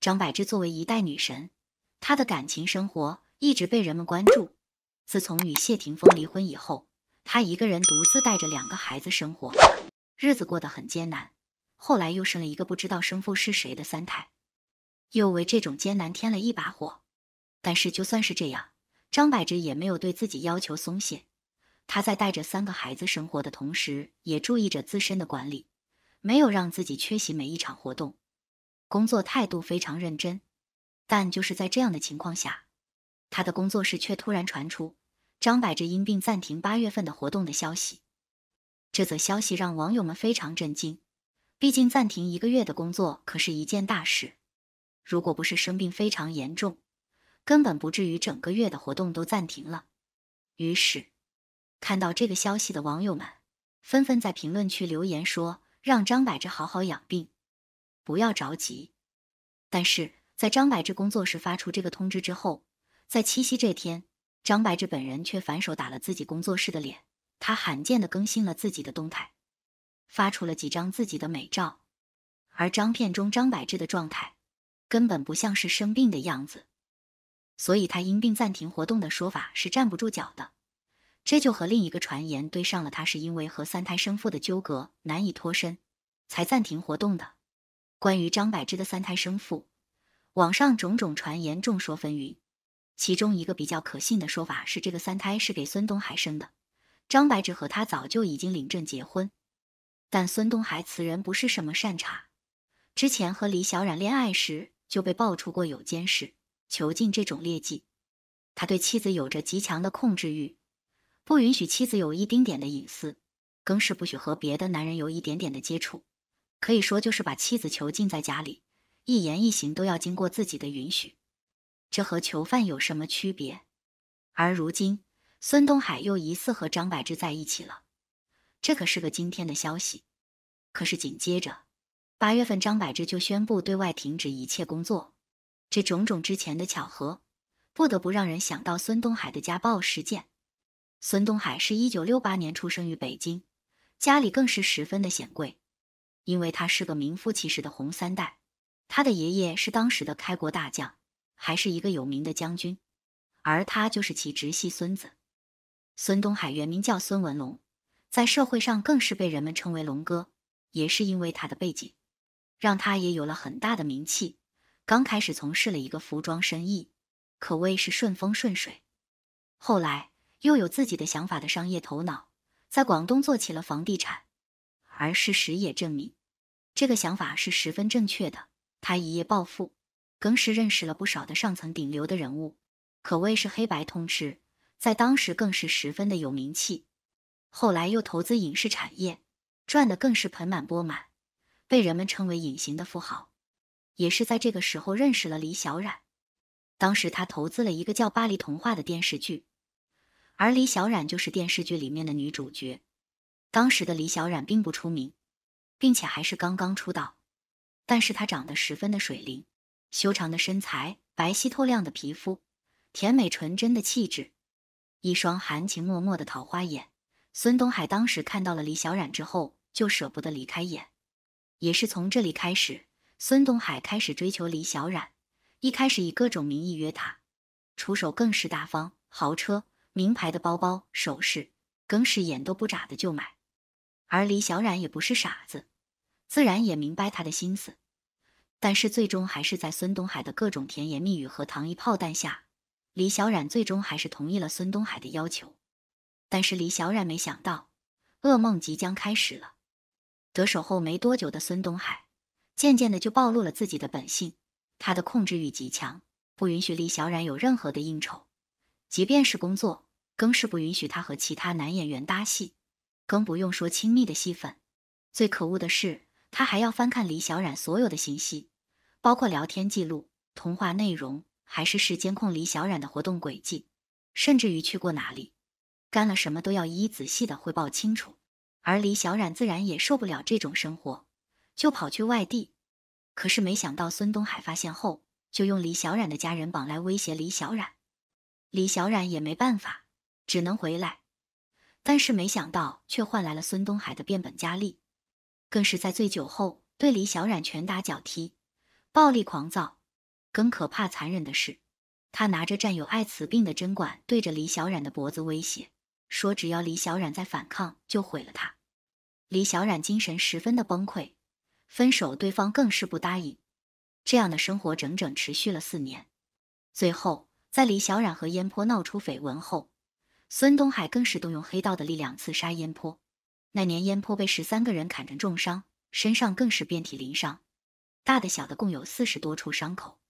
张柏芝作为一代女神，她的感情生活一直被人们关注。自从与谢霆锋离婚以后，她一个人独自带着两个孩子生活，日子过得很艰难。后来又生了一个不知道生父是谁的三胎，又为这种艰难添了一把火。但是就算是这样，张柏芝也没有对自己要求松懈。她在带着三个孩子生活的同时，也注意着自身的管理。没有让自己缺席每一场活动，工作态度非常认真，但就是在这样的情况下，他的工作室却突然传出张柏芝因病暂停八月份的活动的消息。这则消息让网友们非常震惊，毕竟暂停一个月的工作可是一件大事。如果不是生病非常严重，根本不至于整个月的活动都暂停了。于是，看到这个消息的网友们纷纷在评论区留言说。让张柏芝好好养病，不要着急。但是在张柏芝工作室发出这个通知之后，在七夕这天，张柏芝本人却反手打了自己工作室的脸。他罕见的更新了自己的动态，发出了几张自己的美照。而照片中张柏芝的状态根本不像是生病的样子，所以他因病暂停活动的说法是站不住脚的。这就和另一个传言对上了，他是因为和三胎生父的纠葛难以脱身，才暂停活动的。关于张柏芝的三胎生父，网上种种传言众说纷纭，其中一个比较可信的说法是，这个三胎是给孙东海生的。张柏芝和他早就已经领证结婚，但孙东海此人不是什么善茬，之前和李小冉恋爱时就被爆出过有监视、囚禁这种劣迹，他对妻子有着极强的控制欲。不允许妻子有一丁点的隐私，更是不许和别的男人有一点点的接触，可以说就是把妻子囚禁在家里，一言一行都要经过自己的允许，这和囚犯有什么区别？而如今，孙东海又疑似和张柏芝在一起了，这可是个惊天的消息。可是紧接着，八月份张柏芝就宣布对外停止一切工作，这种种之前的巧合，不得不让人想到孙东海的家暴事件。孙东海是一九六八年出生于北京，家里更是十分的显贵，因为他是个名副其实的红三代。他的爷爷是当时的开国大将，还是一个有名的将军，而他就是其直系孙子。孙东海原名叫孙文龙，在社会上更是被人们称为“龙哥”，也是因为他的背景，让他也有了很大的名气。刚开始从事了一个服装生意，可谓是顺风顺水。后来。又有自己的想法的商业头脑，在广东做起了房地产，而事实也证明，这个想法是十分正确的。他一夜暴富，更是认识了不少的上层顶流的人物，可谓是黑白通吃，在当时更是十分的有名气。后来又投资影视产业，赚的更是盆满钵满，被人们称为隐形的富豪。也是在这个时候认识了李小冉，当时他投资了一个叫《巴黎童话》的电视剧。而李小冉就是电视剧里面的女主角，当时的李小冉并不出名，并且还是刚刚出道，但是她长得十分的水灵，修长的身材，白皙透亮的皮肤，甜美纯真的气质，一双含情脉脉的桃花眼。孙东海当时看到了李小冉之后，就舍不得离开眼，也是从这里开始，孙东海开始追求李小冉，一开始以各种名义约她，出手更是大方，豪车。名牌的包包、首饰更是眼都不眨的就买，而李小冉也不是傻子，自然也明白他的心思，但是最终还是在孙东海的各种甜言蜜语和糖衣炮弹下，李小冉最终还是同意了孙东海的要求。但是李小冉没想到，噩梦即将开始了。得手后没多久的孙东海，渐渐的就暴露了自己的本性，他的控制欲极强，不允许李小冉有任何的应酬，即便是工作。更是不允许他和其他男演员搭戏，更不用说亲密的戏份。最可恶的是，他还要翻看李小冉所有的信息，包括聊天记录、通话内容，还是是监控李小冉的活动轨迹，甚至于去过哪里、干了什么，都要一一仔细的汇报清楚。而李小冉自然也受不了这种生活，就跑去外地。可是没想到，孙东海发现后，就用李小冉的家人绑来威胁李小冉。李小冉也没办法。只能回来，但是没想到却换来了孙东海的变本加厉，更是在醉酒后对李小冉拳打脚踢，暴力狂躁。更可怕残忍的是，他拿着占有艾滋病的针管对着李小冉的脖子威胁，说只要李小冉再反抗，就毁了她。李小冉精神十分的崩溃，分手对方更是不答应。这样的生活整整持续了四年，最后在李小冉和燕坡闹出绯闻后。孙东海更是动用黑道的力量刺杀燕坡。那年，燕坡被十三个人砍成重伤，身上更是遍体鳞伤，大的小的共有四十多处伤口。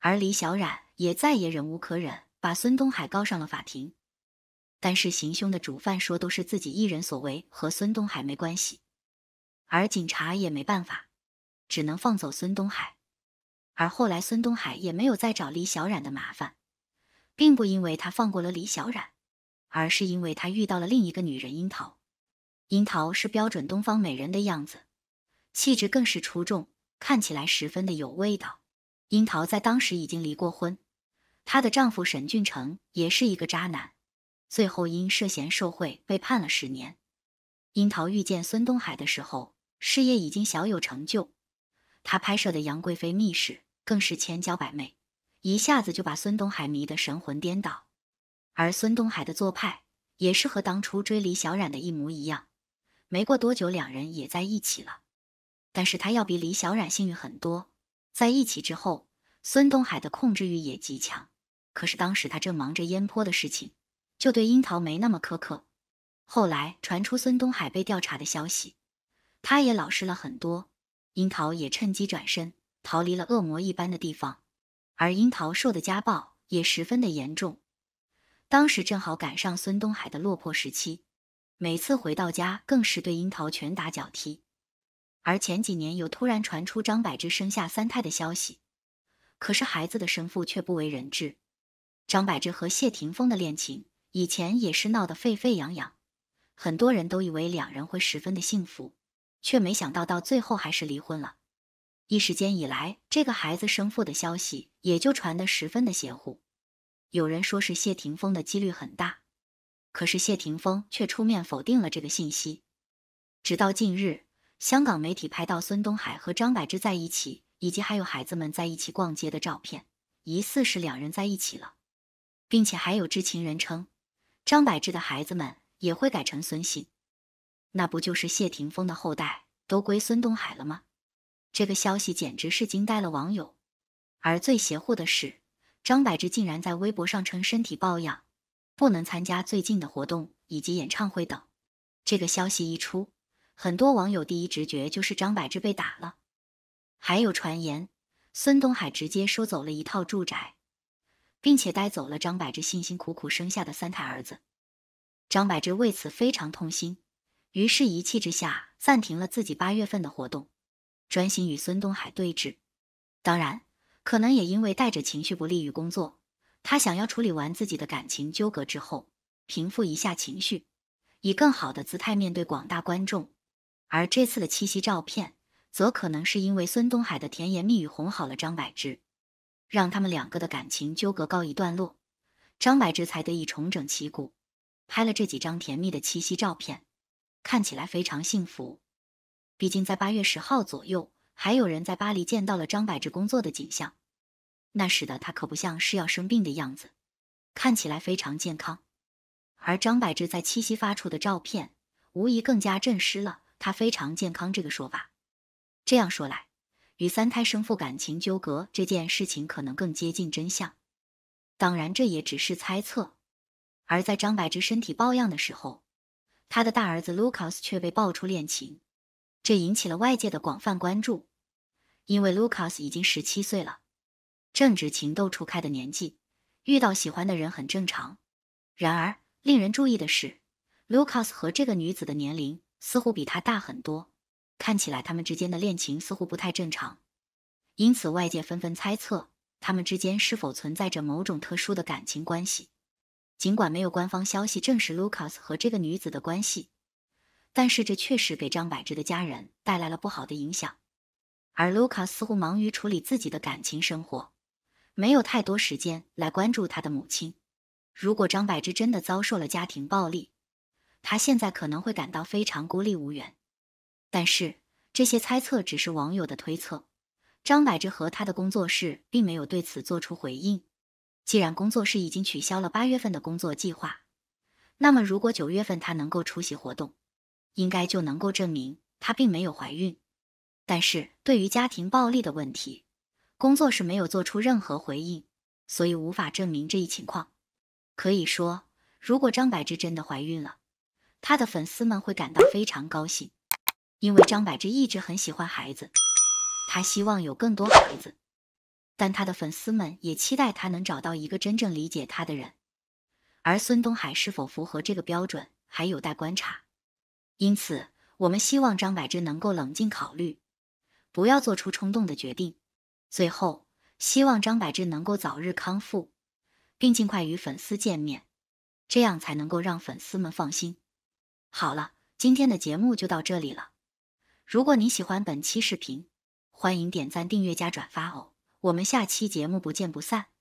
而李小冉也再也忍无可忍，把孙东海告上了法庭。但是行凶的主犯说都是自己一人所为，和孙东海没关系。而警察也没办法，只能放走孙东海。而后来，孙东海也没有再找李小冉的麻烦，并不因为他放过了李小冉。而是因为他遇到了另一个女人樱桃，樱桃是标准东方美人的样子，气质更是出众，看起来十分的有味道。樱桃在当时已经离过婚，她的丈夫沈俊成也是一个渣男，最后因涉嫌受贿被判了十年。樱桃遇见孙东海的时候，事业已经小有成就，她拍摄的《杨贵妃秘史》更是千娇百媚，一下子就把孙东海迷得神魂颠倒。而孙东海的做派也是和当初追李小冉的一模一样，没过多久，两人也在一起了。但是他要比李小冉幸运很多，在一起之后，孙东海的控制欲也极强。可是当时他正忙着烟坡的事情，就对樱桃没那么苛刻。后来传出孙东海被调查的消息，他也老实了很多。樱桃也趁机转身逃离了恶魔一般的地方。而樱桃受的家暴也十分的严重。当时正好赶上孙东海的落魄时期，每次回到家更是对樱桃拳打脚踢。而前几年又突然传出张柏芝生下三胎的消息，可是孩子的生父却不为人知。张柏芝和谢霆锋的恋情以前也是闹得沸沸扬扬，很多人都以为两人会十分的幸福，却没想到到最后还是离婚了。一时间以来，这个孩子生父的消息也就传得十分的邪乎。有人说是谢霆锋的几率很大，可是谢霆锋却出面否定了这个信息。直到近日，香港媒体拍到孙东海和张柏芝在一起，以及还有孩子们在一起逛街的照片，疑似是两人在一起了，并且还有知情人称，张柏芝的孩子们也会改成孙姓，那不就是谢霆锋的后代都归孙东海了吗？这个消息简直是惊呆了网友。而最邪乎的是。张柏芝竟然在微博上称身体抱恙，不能参加最近的活动以及演唱会等。这个消息一出，很多网友第一直觉就是张柏芝被打了。还有传言，孙东海直接收走了一套住宅，并且带走了张柏芝辛辛苦苦生下的三胎儿子。张柏芝为此非常痛心，于是一气之下暂停了自己八月份的活动，专心与孙东海对峙。当然。可能也因为带着情绪不利于工作，他想要处理完自己的感情纠葛之后，平复一下情绪，以更好的姿态面对广大观众。而这次的七夕照片，则可能是因为孙东海的甜言蜜语哄好了张柏芝，让他们两个的感情纠葛告一段落，张柏芝才得以重整旗鼓，拍了这几张甜蜜的七夕照片，看起来非常幸福。毕竟在八月十号左右。还有人在巴黎见到了张柏芝工作的景象，那时的他可不像是要生病的样子，看起来非常健康。而张柏芝在七夕发出的照片，无疑更加证实了他非常健康这个说法。这样说来，与三胎生父感情纠葛这件事情可能更接近真相。当然，这也只是猜测。而在张柏芝身体抱恙的时候，他的大儿子 Lucas 却被爆出恋情。这引起了外界的广泛关注，因为 Lucas 已经十七岁了，正值情窦初开的年纪，遇到喜欢的人很正常。然而，令人注意的是，Lucas 和这个女子的年龄似乎比他大很多，看起来他们之间的恋情似乎不太正常。因此，外界纷纷猜测他们之间是否存在着某种特殊的感情关系。尽管没有官方消息证实 Lucas 和这个女子的关系。但是这确实给张柏芝的家人带来了不好的影响，而卢卡似乎忙于处理自己的感情生活，没有太多时间来关注他的母亲。如果张柏芝真的遭受了家庭暴力，他现在可能会感到非常孤立无援。但是这些猜测只是网友的推测，张柏芝和他的工作室并没有对此做出回应。既然工作室已经取消了八月份的工作计划，那么如果九月份他能够出席活动，应该就能够证明她并没有怀孕，但是对于家庭暴力的问题，工作室没有做出任何回应，所以无法证明这一情况。可以说，如果张柏芝真的怀孕了，她的粉丝们会感到非常高兴，因为张柏芝一直很喜欢孩子，她希望有更多孩子。但她的粉丝们也期待她能找到一个真正理解她的人，而孙东海是否符合这个标准还有待观察。因此，我们希望张柏芝能够冷静考虑，不要做出冲动的决定。最后，希望张柏芝能够早日康复，并尽快与粉丝见面，这样才能够让粉丝们放心。好了，今天的节目就到这里了。如果你喜欢本期视频，欢迎点赞、订阅加转发哦！我们下期节目不见不散。